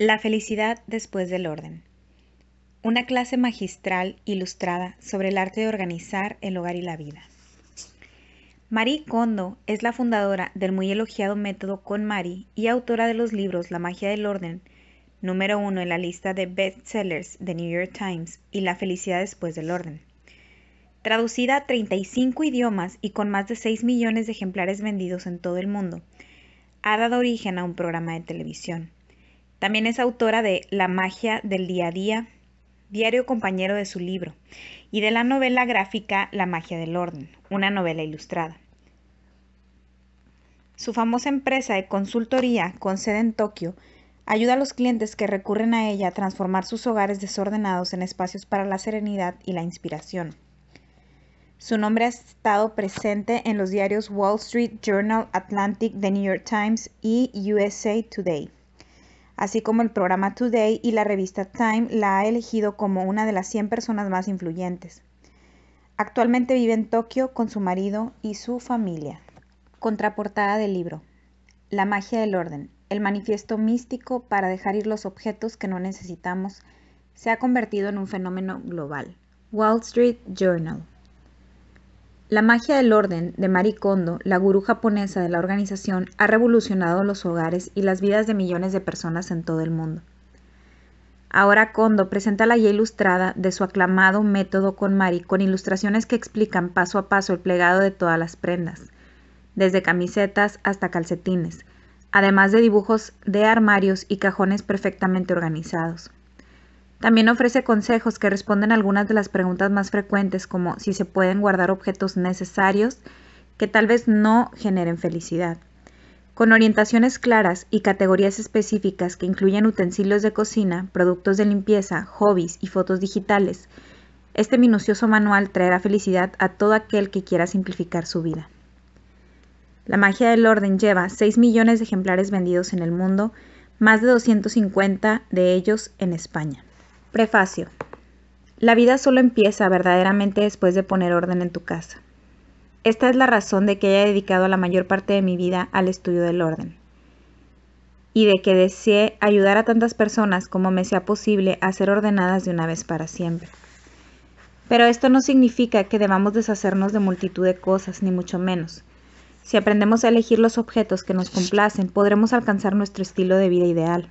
La felicidad después del orden. Una clase magistral ilustrada sobre el arte de organizar el hogar y la vida. Marie Kondo es la fundadora del muy elogiado método Con Mari y autora de los libros La magia del orden, número uno en la lista de bestsellers de New York Times, y La felicidad después del orden. Traducida a 35 idiomas y con más de 6 millones de ejemplares vendidos en todo el mundo, ha dado origen a un programa de televisión. También es autora de La magia del día a día, diario compañero de su libro, y de la novela gráfica La magia del orden, una novela ilustrada. Su famosa empresa de consultoría con sede en Tokio ayuda a los clientes que recurren a ella a transformar sus hogares desordenados en espacios para la serenidad y la inspiración. Su nombre ha estado presente en los diarios Wall Street Journal, Atlantic, The New York Times y USA Today así como el programa Today y la revista Time la ha elegido como una de las 100 personas más influyentes. Actualmente vive en Tokio con su marido y su familia. Contraportada del libro. La magia del orden, el manifiesto místico para dejar ir los objetos que no necesitamos, se ha convertido en un fenómeno global. Wall Street Journal. La magia del orden de Mari Kondo, la gurú japonesa de la organización, ha revolucionado los hogares y las vidas de millones de personas en todo el mundo. Ahora Kondo presenta la guía ilustrada de su aclamado método con Mari con ilustraciones que explican paso a paso el plegado de todas las prendas, desde camisetas hasta calcetines, además de dibujos de armarios y cajones perfectamente organizados. También ofrece consejos que responden algunas de las preguntas más frecuentes como si se pueden guardar objetos necesarios que tal vez no generen felicidad. Con orientaciones claras y categorías específicas que incluyen utensilios de cocina, productos de limpieza, hobbies y fotos digitales, este minucioso manual traerá felicidad a todo aquel que quiera simplificar su vida. La magia del orden lleva 6 millones de ejemplares vendidos en el mundo, más de 250 de ellos en España. Prefacio. La vida solo empieza verdaderamente después de poner orden en tu casa. Esta es la razón de que haya dedicado la mayor parte de mi vida al estudio del orden y de que desee ayudar a tantas personas como me sea posible a ser ordenadas de una vez para siempre. Pero esto no significa que debamos deshacernos de multitud de cosas, ni mucho menos. Si aprendemos a elegir los objetos que nos complacen, podremos alcanzar nuestro estilo de vida ideal.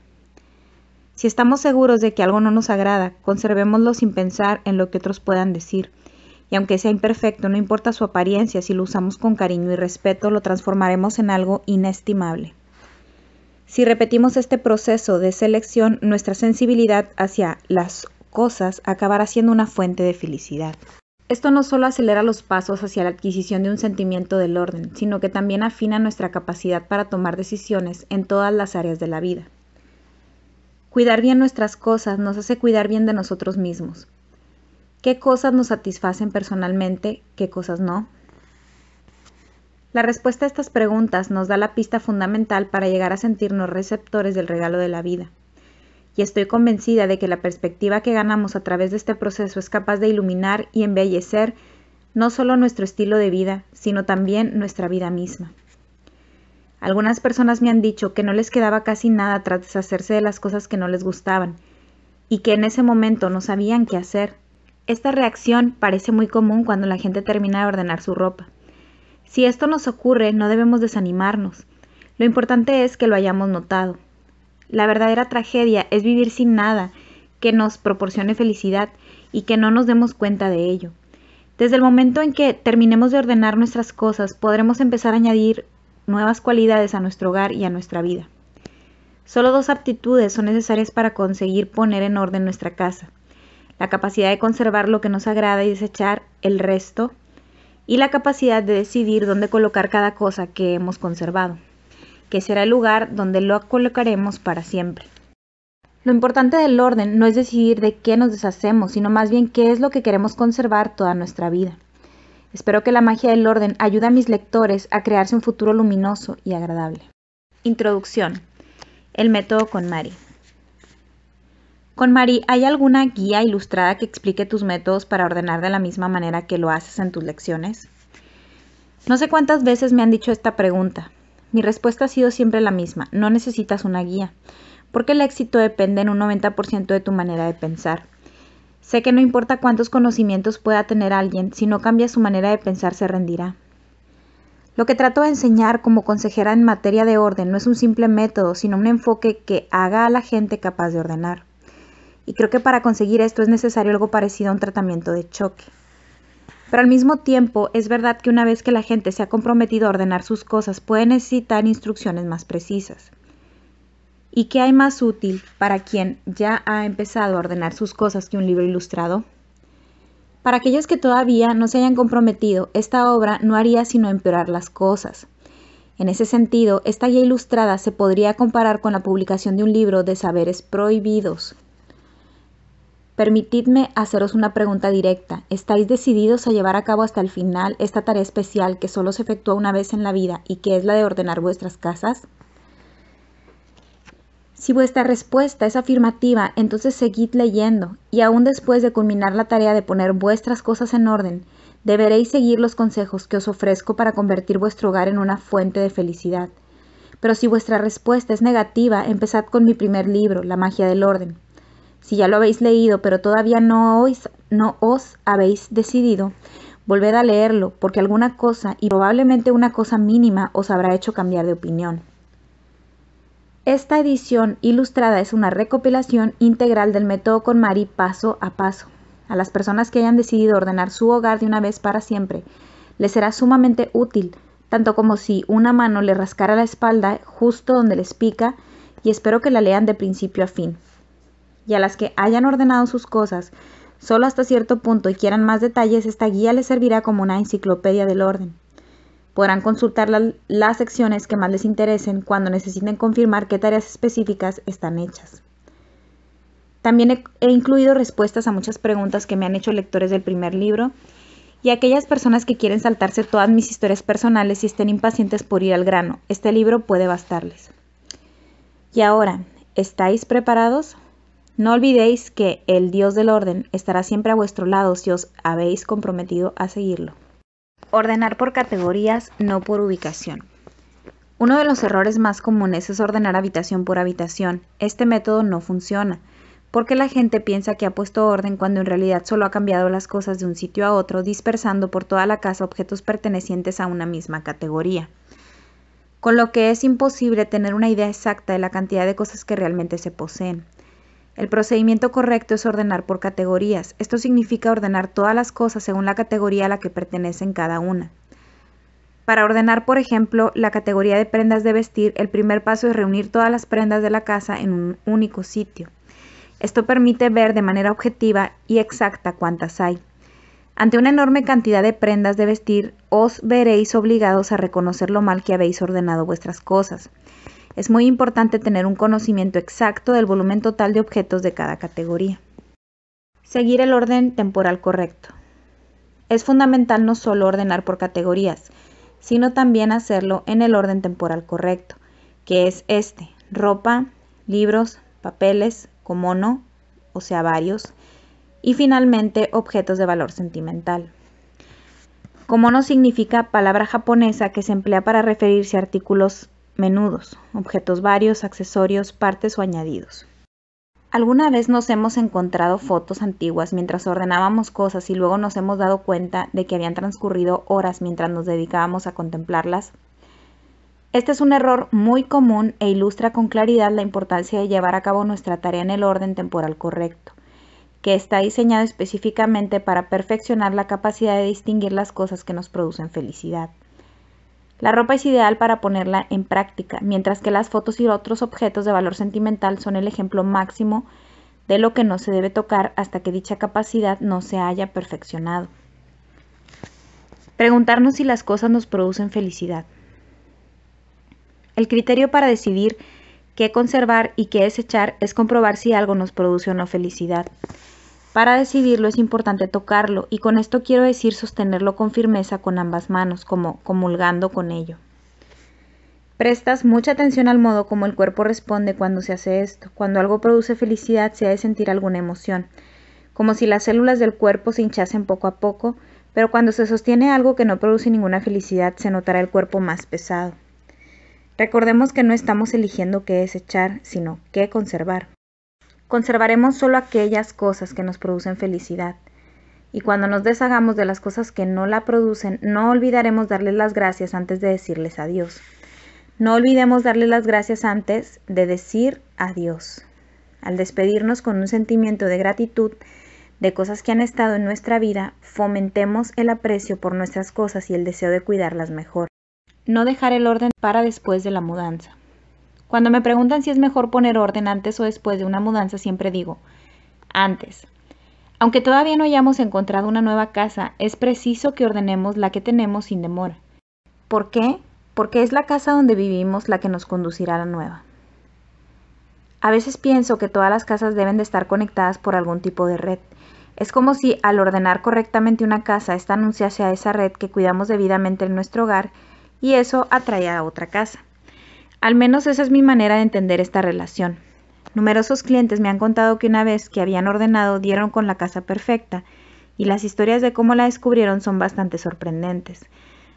Si estamos seguros de que algo no nos agrada, conservémoslo sin pensar en lo que otros puedan decir. Y aunque sea imperfecto, no importa su apariencia, si lo usamos con cariño y respeto, lo transformaremos en algo inestimable. Si repetimos este proceso de selección, nuestra sensibilidad hacia las cosas acabará siendo una fuente de felicidad. Esto no solo acelera los pasos hacia la adquisición de un sentimiento del orden, sino que también afina nuestra capacidad para tomar decisiones en todas las áreas de la vida. Cuidar bien nuestras cosas nos hace cuidar bien de nosotros mismos. ¿Qué cosas nos satisfacen personalmente? ¿Qué cosas no? La respuesta a estas preguntas nos da la pista fundamental para llegar a sentirnos receptores del regalo de la vida. Y estoy convencida de que la perspectiva que ganamos a través de este proceso es capaz de iluminar y embellecer no solo nuestro estilo de vida, sino también nuestra vida misma. Algunas personas me han dicho que no les quedaba casi nada tras deshacerse de las cosas que no les gustaban y que en ese momento no sabían qué hacer. Esta reacción parece muy común cuando la gente termina de ordenar su ropa. Si esto nos ocurre, no debemos desanimarnos. Lo importante es que lo hayamos notado. La verdadera tragedia es vivir sin nada que nos proporcione felicidad y que no nos demos cuenta de ello. Desde el momento en que terminemos de ordenar nuestras cosas, podremos empezar a añadir nuevas cualidades a nuestro hogar y a nuestra vida. Solo dos aptitudes son necesarias para conseguir poner en orden nuestra casa. La capacidad de conservar lo que nos agrada y desechar el resto y la capacidad de decidir dónde colocar cada cosa que hemos conservado, que será el lugar donde lo colocaremos para siempre. Lo importante del orden no es decidir de qué nos deshacemos, sino más bien qué es lo que queremos conservar toda nuestra vida. Espero que la magia del orden ayude a mis lectores a crearse un futuro luminoso y agradable. Introducción. El método con Mari. Con Mari, ¿hay alguna guía ilustrada que explique tus métodos para ordenar de la misma manera que lo haces en tus lecciones? No sé cuántas veces me han dicho esta pregunta. Mi respuesta ha sido siempre la misma, no necesitas una guía, porque el éxito depende en un 90% de tu manera de pensar. Sé que no importa cuántos conocimientos pueda tener alguien, si no cambia su manera de pensar se rendirá. Lo que trato de enseñar como consejera en materia de orden no es un simple método, sino un enfoque que haga a la gente capaz de ordenar. Y creo que para conseguir esto es necesario algo parecido a un tratamiento de choque. Pero al mismo tiempo, es verdad que una vez que la gente se ha comprometido a ordenar sus cosas, puede necesitar instrucciones más precisas. ¿Y qué hay más útil para quien ya ha empezado a ordenar sus cosas que un libro ilustrado? Para aquellos que todavía no se hayan comprometido, esta obra no haría sino empeorar las cosas. En ese sentido, esta guía ilustrada se podría comparar con la publicación de un libro de saberes prohibidos. Permitidme haceros una pregunta directa. ¿Estáis decididos a llevar a cabo hasta el final esta tarea especial que solo se efectúa una vez en la vida y que es la de ordenar vuestras casas? Si vuestra respuesta es afirmativa, entonces seguid leyendo y aún después de culminar la tarea de poner vuestras cosas en orden, deberéis seguir los consejos que os ofrezco para convertir vuestro hogar en una fuente de felicidad. Pero si vuestra respuesta es negativa, empezad con mi primer libro, La magia del orden. Si ya lo habéis leído, pero todavía no os, no os habéis decidido, volved a leerlo, porque alguna cosa, y probablemente una cosa mínima, os habrá hecho cambiar de opinión. Esta edición ilustrada es una recopilación integral del método con Mari paso a paso. A las personas que hayan decidido ordenar su hogar de una vez para siempre, les será sumamente útil, tanto como si una mano le rascara la espalda justo donde les pica, y espero que la lean de principio a fin. Y a las que hayan ordenado sus cosas, solo hasta cierto punto y quieran más detalles, esta guía les servirá como una enciclopedia del orden. Podrán consultar las secciones que más les interesen cuando necesiten confirmar qué tareas específicas están hechas. También he, he incluido respuestas a muchas preguntas que me han hecho lectores del primer libro y aquellas personas que quieren saltarse todas mis historias personales y estén impacientes por ir al grano. Este libro puede bastarles. Y ahora, ¿estáis preparados? No olvidéis que el Dios del orden estará siempre a vuestro lado si os habéis comprometido a seguirlo. Ordenar por categorías, no por ubicación. Uno de los errores más comunes es ordenar habitación por habitación. Este método no funciona, porque la gente piensa que ha puesto orden cuando en realidad solo ha cambiado las cosas de un sitio a otro, dispersando por toda la casa objetos pertenecientes a una misma categoría. Con lo que es imposible tener una idea exacta de la cantidad de cosas que realmente se poseen. El procedimiento correcto es ordenar por categorías. Esto significa ordenar todas las cosas según la categoría a la que pertenecen cada una. Para ordenar, por ejemplo, la categoría de prendas de vestir, el primer paso es reunir todas las prendas de la casa en un único sitio. Esto permite ver de manera objetiva y exacta cuántas hay. Ante una enorme cantidad de prendas de vestir, os veréis obligados a reconocer lo mal que habéis ordenado vuestras cosas. Es muy importante tener un conocimiento exacto del volumen total de objetos de cada categoría. Seguir el orden temporal correcto. Es fundamental no solo ordenar por categorías, sino también hacerlo en el orden temporal correcto, que es este, ropa, libros, papeles, komono, o sea varios, y finalmente objetos de valor sentimental. Komono significa palabra japonesa que se emplea para referirse a artículos menudos, objetos varios, accesorios, partes o añadidos. ¿Alguna vez nos hemos encontrado fotos antiguas mientras ordenábamos cosas y luego nos hemos dado cuenta de que habían transcurrido horas mientras nos dedicábamos a contemplarlas? Este es un error muy común e ilustra con claridad la importancia de llevar a cabo nuestra tarea en el orden temporal correcto, que está diseñado específicamente para perfeccionar la capacidad de distinguir las cosas que nos producen felicidad. La ropa es ideal para ponerla en práctica, mientras que las fotos y otros objetos de valor sentimental son el ejemplo máximo de lo que no se debe tocar hasta que dicha capacidad no se haya perfeccionado. Preguntarnos si las cosas nos producen felicidad. El criterio para decidir qué conservar y qué desechar es comprobar si algo nos produce o no felicidad. Para decidirlo es importante tocarlo y con esto quiero decir sostenerlo con firmeza con ambas manos, como comulgando con ello. Prestas mucha atención al modo como el cuerpo responde cuando se hace esto. Cuando algo produce felicidad se ha de sentir alguna emoción, como si las células del cuerpo se hinchasen poco a poco, pero cuando se sostiene algo que no produce ninguna felicidad se notará el cuerpo más pesado. Recordemos que no estamos eligiendo qué desechar, sino qué conservar. Conservaremos solo aquellas cosas que nos producen felicidad. Y cuando nos deshagamos de las cosas que no la producen, no olvidaremos darles las gracias antes de decirles adiós. No olvidemos darles las gracias antes de decir adiós. Al despedirnos con un sentimiento de gratitud de cosas que han estado en nuestra vida, fomentemos el aprecio por nuestras cosas y el deseo de cuidarlas mejor. No dejar el orden para después de la mudanza. Cuando me preguntan si es mejor poner orden antes o después de una mudanza, siempre digo, antes. Aunque todavía no hayamos encontrado una nueva casa, es preciso que ordenemos la que tenemos sin demora. ¿Por qué? Porque es la casa donde vivimos la que nos conducirá a la nueva. A veces pienso que todas las casas deben de estar conectadas por algún tipo de red. Es como si al ordenar correctamente una casa, esta anunciase a esa red que cuidamos debidamente en nuestro hogar y eso atrae a otra casa. Al menos esa es mi manera de entender esta relación. Numerosos clientes me han contado que una vez que habían ordenado dieron con la casa perfecta y las historias de cómo la descubrieron son bastante sorprendentes.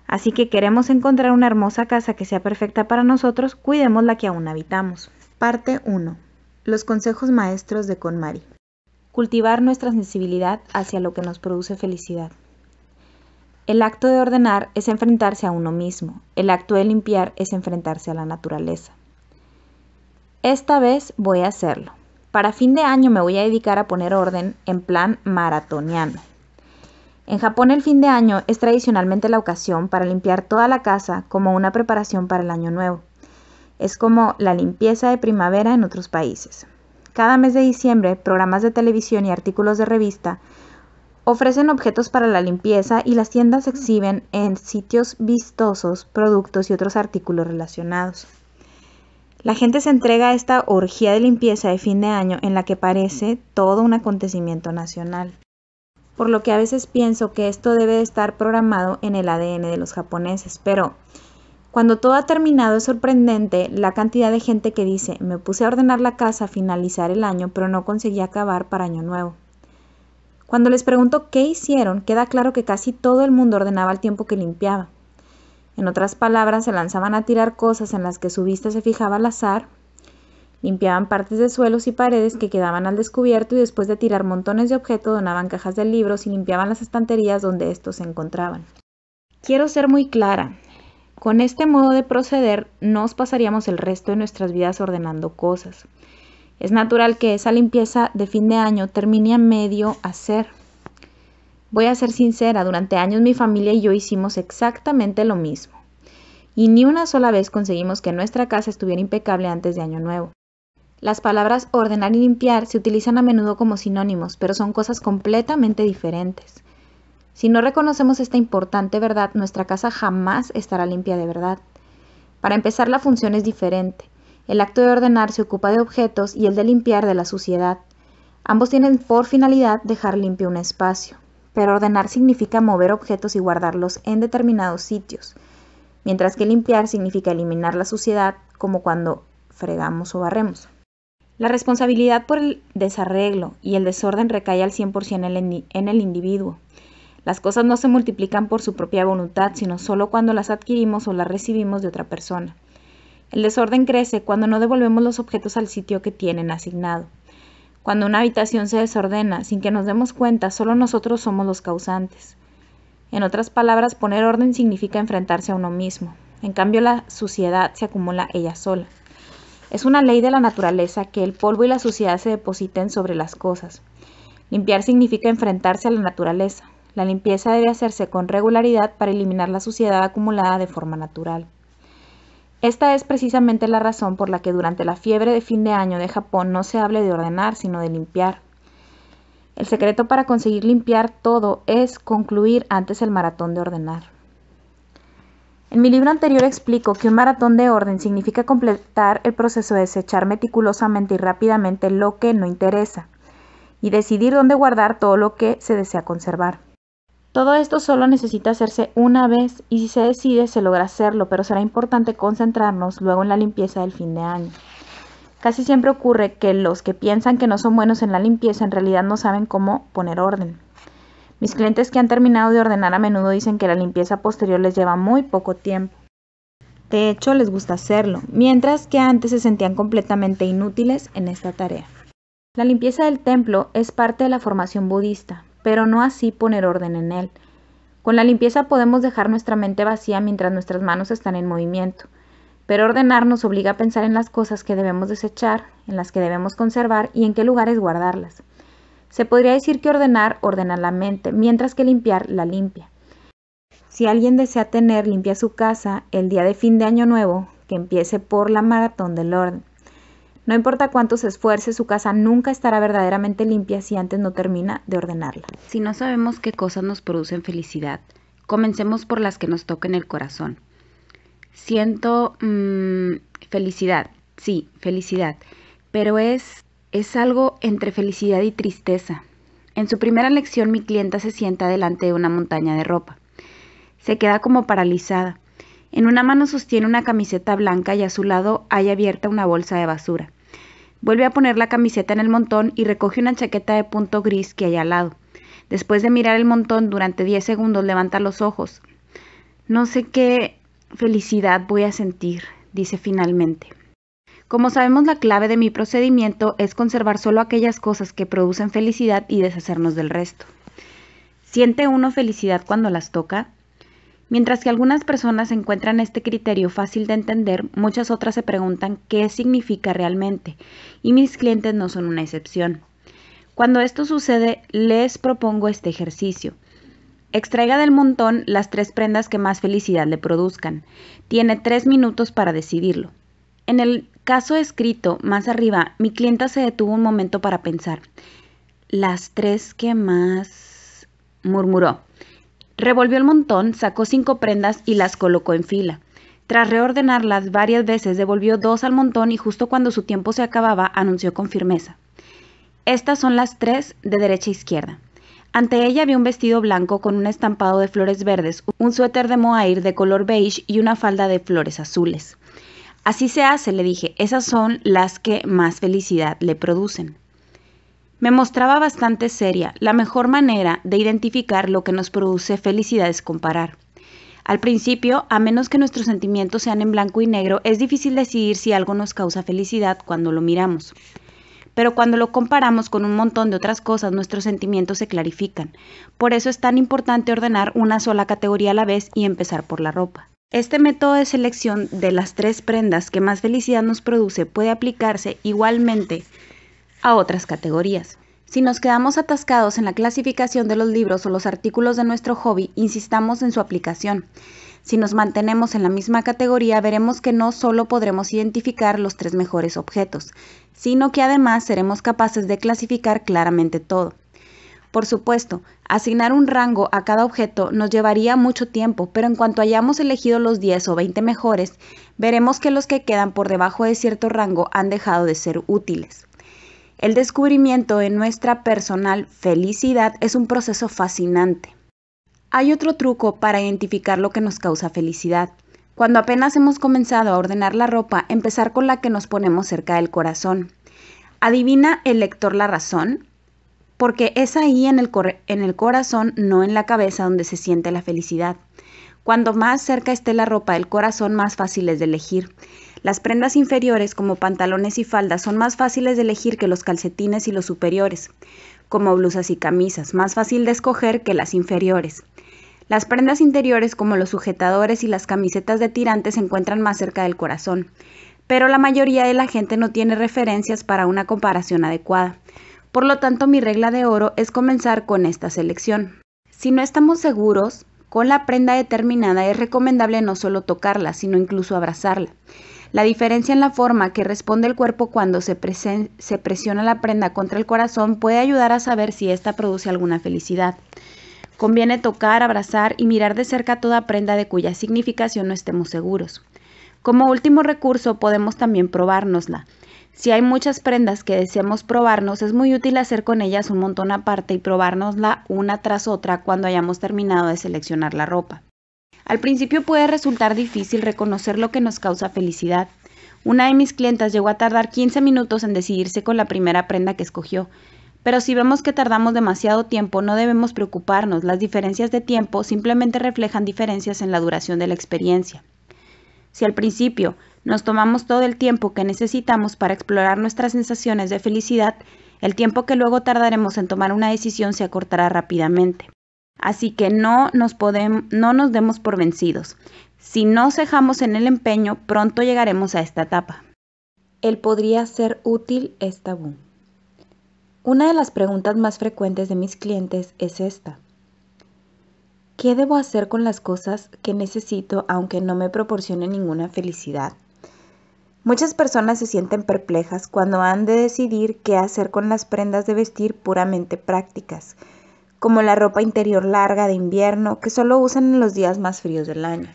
Así que queremos encontrar una hermosa casa que sea perfecta para nosotros, cuidemos la que aún habitamos. Parte 1. Los consejos maestros de Conmari Cultivar nuestra sensibilidad hacia lo que nos produce felicidad. El acto de ordenar es enfrentarse a uno mismo, el acto de limpiar es enfrentarse a la naturaleza. Esta vez voy a hacerlo. Para fin de año me voy a dedicar a poner orden en plan maratoniano. En Japón el fin de año es tradicionalmente la ocasión para limpiar toda la casa como una preparación para el año nuevo. Es como la limpieza de primavera en otros países. Cada mes de diciembre, programas de televisión y artículos de revista Ofrecen objetos para la limpieza y las tiendas exhiben en sitios vistosos productos y otros artículos relacionados. La gente se entrega a esta orgía de limpieza de fin de año en la que parece todo un acontecimiento nacional. Por lo que a veces pienso que esto debe estar programado en el ADN de los japoneses, pero cuando todo ha terminado es sorprendente la cantidad de gente que dice, me puse a ordenar la casa a finalizar el año, pero no conseguí acabar para año nuevo. Cuando les pregunto qué hicieron, queda claro que casi todo el mundo ordenaba el tiempo que limpiaba. En otras palabras, se lanzaban a tirar cosas en las que su vista se fijaba al azar, limpiaban partes de suelos y paredes que quedaban al descubierto y después de tirar montones de objetos donaban cajas de libros y limpiaban las estanterías donde estos se encontraban. Quiero ser muy clara. Con este modo de proceder nos pasaríamos el resto de nuestras vidas ordenando cosas. Es natural que esa limpieza de fin de año termine a medio hacer. Voy a ser sincera, durante años mi familia y yo hicimos exactamente lo mismo. Y ni una sola vez conseguimos que nuestra casa estuviera impecable antes de Año Nuevo. Las palabras ordenar y limpiar se utilizan a menudo como sinónimos, pero son cosas completamente diferentes. Si no reconocemos esta importante verdad, nuestra casa jamás estará limpia de verdad. Para empezar, la función es diferente. El acto de ordenar se ocupa de objetos y el de limpiar de la suciedad. Ambos tienen por finalidad dejar limpio un espacio, pero ordenar significa mover objetos y guardarlos en determinados sitios, mientras que limpiar significa eliminar la suciedad, como cuando fregamos o barremos. La responsabilidad por el desarreglo y el desorden recae al 100% en el individuo. Las cosas no se multiplican por su propia voluntad, sino solo cuando las adquirimos o las recibimos de otra persona. El desorden crece cuando no devolvemos los objetos al sitio que tienen asignado. Cuando una habitación se desordena sin que nos demos cuenta, solo nosotros somos los causantes. En otras palabras, poner orden significa enfrentarse a uno mismo. En cambio, la suciedad se acumula ella sola. Es una ley de la naturaleza que el polvo y la suciedad se depositen sobre las cosas. Limpiar significa enfrentarse a la naturaleza. La limpieza debe hacerse con regularidad para eliminar la suciedad acumulada de forma natural. Esta es precisamente la razón por la que durante la fiebre de fin de año de Japón no se hable de ordenar, sino de limpiar. El secreto para conseguir limpiar todo es concluir antes el maratón de ordenar. En mi libro anterior explico que un maratón de orden significa completar el proceso de desechar meticulosamente y rápidamente lo que no interesa y decidir dónde guardar todo lo que se desea conservar. Todo esto solo necesita hacerse una vez y si se decide se logra hacerlo, pero será importante concentrarnos luego en la limpieza del fin de año. Casi siempre ocurre que los que piensan que no son buenos en la limpieza en realidad no saben cómo poner orden. Mis clientes que han terminado de ordenar a menudo dicen que la limpieza posterior les lleva muy poco tiempo. De hecho, les gusta hacerlo, mientras que antes se sentían completamente inútiles en esta tarea. La limpieza del templo es parte de la formación budista, pero no así poner orden en él. Con la limpieza podemos dejar nuestra mente vacía mientras nuestras manos están en movimiento, pero ordenar nos obliga a pensar en las cosas que debemos desechar, en las que debemos conservar y en qué lugares guardarlas. Se podría decir que ordenar ordena la mente, mientras que limpiar la limpia. Si alguien desea tener limpia su casa el día de fin de año nuevo, que empiece por la maratón del orden. No importa cuánto se esfuerce, su casa nunca estará verdaderamente limpia si antes no termina de ordenarla. Si no sabemos qué cosas nos producen felicidad, comencemos por las que nos toquen el corazón. Siento mm, felicidad, sí, felicidad, pero es, es algo entre felicidad y tristeza. En su primera lección mi clienta se sienta delante de una montaña de ropa. Se queda como paralizada. En una mano sostiene una camiseta blanca y a su lado hay abierta una bolsa de basura. Vuelve a poner la camiseta en el montón y recoge una chaqueta de punto gris que hay al lado. Después de mirar el montón durante 10 segundos, levanta los ojos. No sé qué felicidad voy a sentir, dice finalmente. Como sabemos, la clave de mi procedimiento es conservar solo aquellas cosas que producen felicidad y deshacernos del resto. ¿Siente uno felicidad cuando las toca? Mientras que algunas personas encuentran este criterio fácil de entender, muchas otras se preguntan qué significa realmente, y mis clientes no son una excepción. Cuando esto sucede, les propongo este ejercicio. Extraiga del montón las tres prendas que más felicidad le produzcan. Tiene tres minutos para decidirlo. En el caso escrito más arriba, mi clienta se detuvo un momento para pensar. Las tres que más... murmuró. Revolvió el montón, sacó cinco prendas y las colocó en fila. Tras reordenarlas varias veces, devolvió dos al montón y justo cuando su tiempo se acababa, anunció con firmeza. Estas son las tres de derecha a izquierda. Ante ella había un vestido blanco con un estampado de flores verdes, un suéter de mohair de color beige y una falda de flores azules. Así se hace, le dije, esas son las que más felicidad le producen me mostraba bastante seria. La mejor manera de identificar lo que nos produce felicidad es comparar. Al principio, a menos que nuestros sentimientos sean en blanco y negro, es difícil decidir si algo nos causa felicidad cuando lo miramos. Pero cuando lo comparamos con un montón de otras cosas, nuestros sentimientos se clarifican. Por eso es tan importante ordenar una sola categoría a la vez y empezar por la ropa. Este método de selección de las tres prendas que más felicidad nos produce puede aplicarse igualmente a otras categorías. Si nos quedamos atascados en la clasificación de los libros o los artículos de nuestro hobby, insistamos en su aplicación. Si nos mantenemos en la misma categoría, veremos que no solo podremos identificar los tres mejores objetos, sino que además seremos capaces de clasificar claramente todo. Por supuesto, asignar un rango a cada objeto nos llevaría mucho tiempo, pero en cuanto hayamos elegido los 10 o 20 mejores, veremos que los que quedan por debajo de cierto rango han dejado de ser útiles. El descubrimiento de nuestra personal felicidad es un proceso fascinante. Hay otro truco para identificar lo que nos causa felicidad. Cuando apenas hemos comenzado a ordenar la ropa, empezar con la que nos ponemos cerca del corazón. Adivina el lector la razón, porque es ahí en el, en el corazón, no en la cabeza, donde se siente la felicidad. Cuando más cerca esté la ropa del corazón, más fácil es de elegir. Las prendas inferiores, como pantalones y faldas, son más fáciles de elegir que los calcetines y los superiores, como blusas y camisas, más fácil de escoger que las inferiores. Las prendas interiores, como los sujetadores y las camisetas de tirantes, se encuentran más cerca del corazón, pero la mayoría de la gente no tiene referencias para una comparación adecuada. Por lo tanto, mi regla de oro es comenzar con esta selección. Si no estamos seguros, con la prenda determinada es recomendable no solo tocarla, sino incluso abrazarla. La diferencia en la forma que responde el cuerpo cuando se, presiona la prenda contra el corazón puede ayudar a saber si ésta produce alguna felicidad. Conviene tocar, abrazar y mirar de cerca toda prenda de cuya significación no estemos seguros. Como último recurso podemos también probárnosla. Si hay muchas prendas que deseamos probarnos, es muy útil hacer con ellas un montón aparte y probárnosla una tras otra cuando hayamos terminado de seleccionar la ropa. Al principio puede resultar difícil reconocer lo que nos causa felicidad. Una de mis clientas llegó a tardar 15 minutos en decidirse con la primera prenda que escogió. Pero si vemos que tardamos demasiado tiempo, no debemos preocuparnos. Las diferencias de tiempo simplemente reflejan diferencias en la duración de la experiencia. Si al principio nos tomamos todo el tiempo que necesitamos para explorar nuestras sensaciones de felicidad, el tiempo que luego tardaremos en tomar una decisión se acortará rápidamente. Así que no nos, demos por vencidos. Si no cejamos en el empeño, pronto llegaremos a esta etapa. El podría ser útil esta boom? Una de las preguntas más frecuentes de mis clientes es esta. ¿Qué debo hacer con las cosas que necesito aunque no me proporcione ninguna felicidad? Muchas personas se sienten perplejas cuando han de decidir qué hacer con las prendas de vestir puramente prácticas, como la ropa interior larga de invierno que solo usan en los días más fríos del año.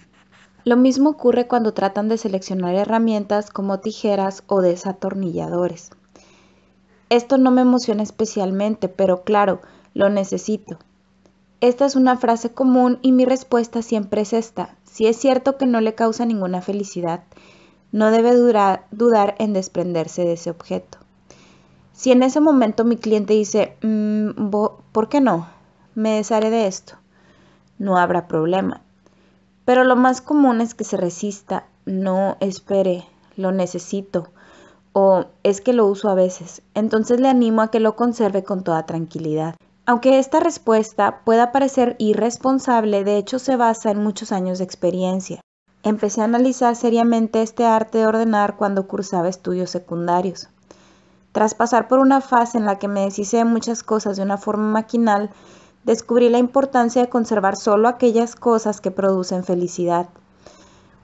Lo mismo ocurre cuando tratan de seleccionar herramientas como tijeras o desatornilladores. Esto no me emociona especialmente, pero claro, lo necesito. Esta es una frase común y mi respuesta siempre es esta. Si es cierto que no le causa ninguna felicidad, no debe dudar en desprenderse de ese objeto. Si en ese momento mi cliente dice, mm, ¿por qué no? me desharé de esto. No habrá problema. Pero lo más común es que se resista, no espere, lo necesito o es que lo uso a veces. Entonces le animo a que lo conserve con toda tranquilidad. Aunque esta respuesta pueda parecer irresponsable, de hecho se basa en muchos años de experiencia. Empecé a analizar seriamente este arte de ordenar cuando cursaba estudios secundarios. Tras pasar por una fase en la que me deshice muchas cosas de una forma maquinal, descubrí la importancia de conservar solo aquellas cosas que producen felicidad.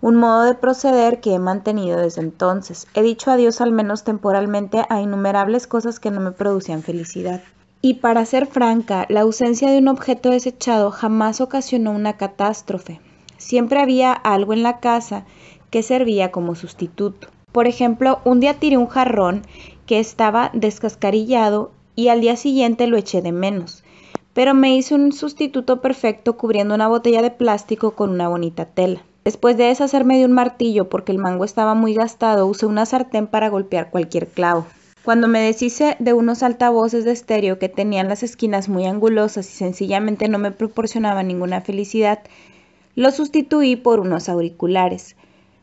Un modo de proceder que he mantenido desde entonces. He dicho adiós al menos temporalmente a innumerables cosas que no me producían felicidad. Y para ser franca, la ausencia de un objeto desechado jamás ocasionó una catástrofe. Siempre había algo en la casa que servía como sustituto. Por ejemplo, un día tiré un jarrón que estaba descascarillado y al día siguiente lo eché de menos pero me hice un sustituto perfecto cubriendo una botella de plástico con una bonita tela. Después de deshacerme de un martillo porque el mango estaba muy gastado, usé una sartén para golpear cualquier clavo. Cuando me deshice de unos altavoces de estéreo que tenían las esquinas muy angulosas y sencillamente no me proporcionaban ninguna felicidad, lo sustituí por unos auriculares.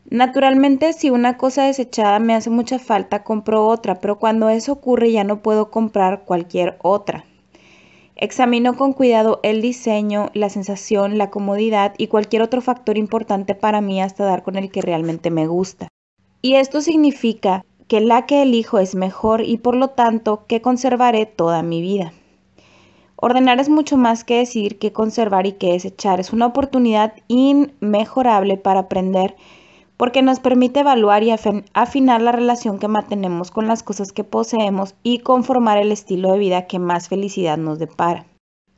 Naturalmente, si una cosa desechada me hace mucha falta, compro otra, pero cuando eso ocurre ya no puedo comprar cualquier otra. Examinó con cuidado el diseño, la sensación, la comodidad y cualquier otro factor importante para mí hasta dar con el que realmente me gusta. Y esto significa que la que elijo es mejor y por lo tanto que conservaré toda mi vida. Ordenar es mucho más que decidir qué conservar y qué desechar. Es una oportunidad inmejorable para aprender porque nos permite evaluar y afinar la relación que mantenemos con las cosas que poseemos y conformar el estilo de vida que más felicidad nos depara.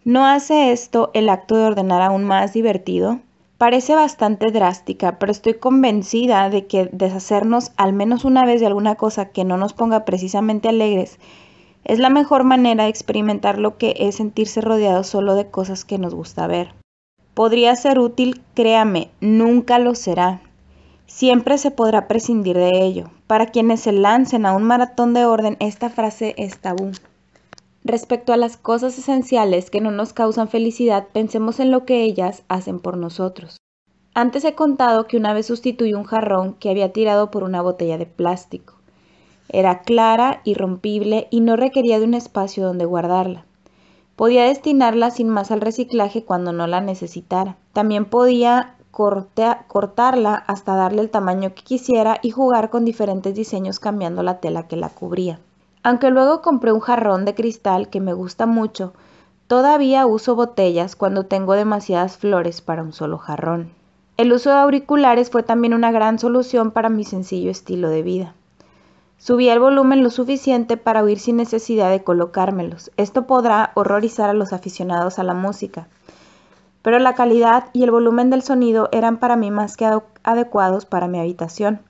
¿No hace esto el acto de ordenar aún más divertido? Parece bastante drástica, pero estoy convencida de que deshacernos al menos una vez de alguna cosa que no nos ponga precisamente alegres es la mejor manera de experimentar lo que es sentirse rodeado solo de cosas que nos gusta ver. Podría ser útil, créame, nunca lo será, siempre se podrá prescindir de ello. Para quienes se lancen a un maratón de orden, esta frase es tabú. Respecto a las cosas esenciales que no nos causan felicidad, pensemos en lo que ellas hacen por nosotros. Antes he contado que una vez sustituí un jarrón que había tirado por una botella de plástico. Era clara, y rompible y no requería de un espacio donde guardarla. Podía destinarla sin más al reciclaje cuando no la necesitara. También podía cortarla hasta darle el tamaño que quisiera y jugar con diferentes diseños cambiando la tela que la cubría. Aunque luego compré un jarrón de cristal que me gusta mucho, todavía uso botellas cuando tengo demasiadas flores para un solo jarrón. El uso de auriculares fue también una gran solución para mi sencillo estilo de vida. Subí el volumen lo suficiente para oír sin necesidad de colocármelos. Esto podrá horrorizar a los aficionados a la música, pero la calidad y el volumen del sonido eran para mí más que adecuados para mi habitación,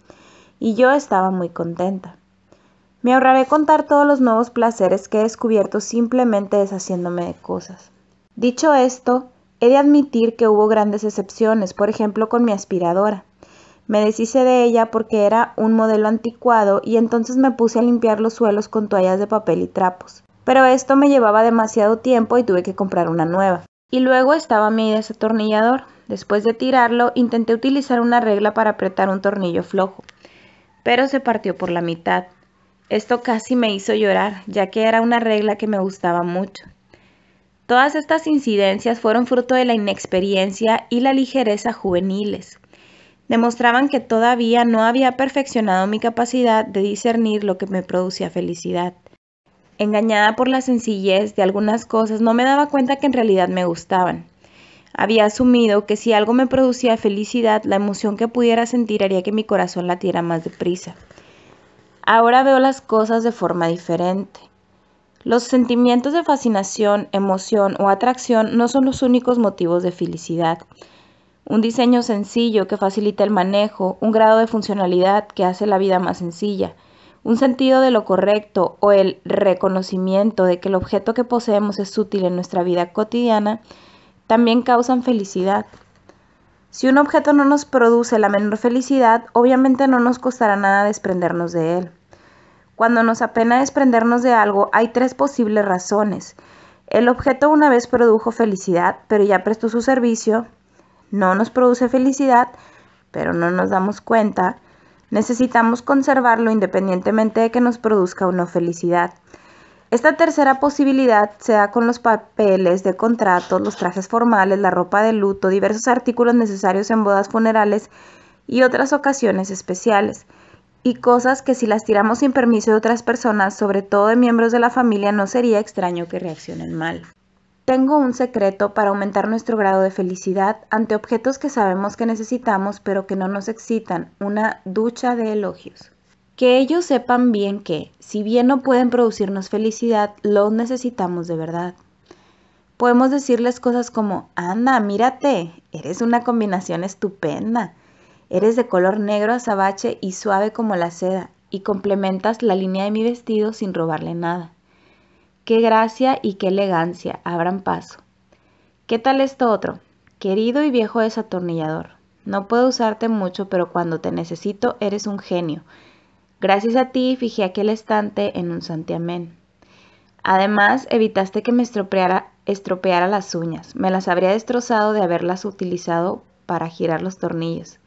y yo estaba muy contenta. Me ahorraré contar todos los nuevos placeres que he descubierto simplemente deshaciéndome de cosas. Dicho esto, he de admitir que hubo grandes excepciones, por ejemplo con mi aspiradora. Me deshice de ella porque era un modelo anticuado y entonces me puse a limpiar los suelos con toallas de papel y trapos. Pero esto me llevaba demasiado tiempo y tuve que comprar una nueva. Y luego estaba mi desatornillador. Después de tirarlo, intenté utilizar una regla para apretar un tornillo flojo, pero se partió por la mitad. Esto casi me hizo llorar, ya que era una regla que me gustaba mucho. Todas estas incidencias fueron fruto de la inexperiencia y la ligereza juveniles. Demostraban que todavía no había perfeccionado mi capacidad de discernir lo que me producía felicidad engañada por la sencillez de algunas cosas, no me daba cuenta que en realidad me gustaban. Había asumido que si algo me producía felicidad, la emoción que pudiera sentir haría que mi corazón latiera más deprisa. Ahora veo las cosas de forma diferente. Los sentimientos de fascinación, emoción o atracción no son los únicos motivos de felicidad. Un diseño sencillo que facilita el manejo, un grado de funcionalidad que hace la vida más sencilla, un sentido de lo correcto o el reconocimiento de que el objeto que poseemos es útil en nuestra vida cotidiana también causan felicidad. Si un objeto no nos produce la menor felicidad, obviamente no nos costará nada desprendernos de él. Cuando nos apena desprendernos de algo, hay tres posibles razones. El objeto una vez produjo felicidad, pero ya prestó su servicio, no nos produce felicidad, pero no nos damos cuenta, Necesitamos conservarlo independientemente de que nos produzca una felicidad. Esta tercera posibilidad se da con los papeles de contrato, los trajes formales, la ropa de luto, diversos artículos necesarios en bodas funerales y otras ocasiones especiales. Y cosas que si las tiramos sin permiso de otras personas, sobre todo de miembros de la familia, no sería extraño que reaccionen mal. Tengo un secreto para aumentar nuestro grado de felicidad ante objetos que sabemos que necesitamos pero que no nos excitan, una ducha de elogios. Que ellos sepan bien que, si bien no pueden producirnos felicidad, los necesitamos de verdad. Podemos decirles cosas como, anda, mírate, eres una combinación estupenda, eres de color negro azabache y suave como la seda, y complementas la línea de mi vestido sin robarle nada. Qué gracia y qué elegancia, abran paso. ¿Qué tal esto otro? Querido y viejo desatornillador, no puedo usarte mucho, pero cuando te necesito eres un genio. Gracias a ti fijé aquel estante en un santiamén. Además, evitaste que me estropeara, estropeara las uñas. Me las habría destrozado de haberlas utilizado para girar los tornillos.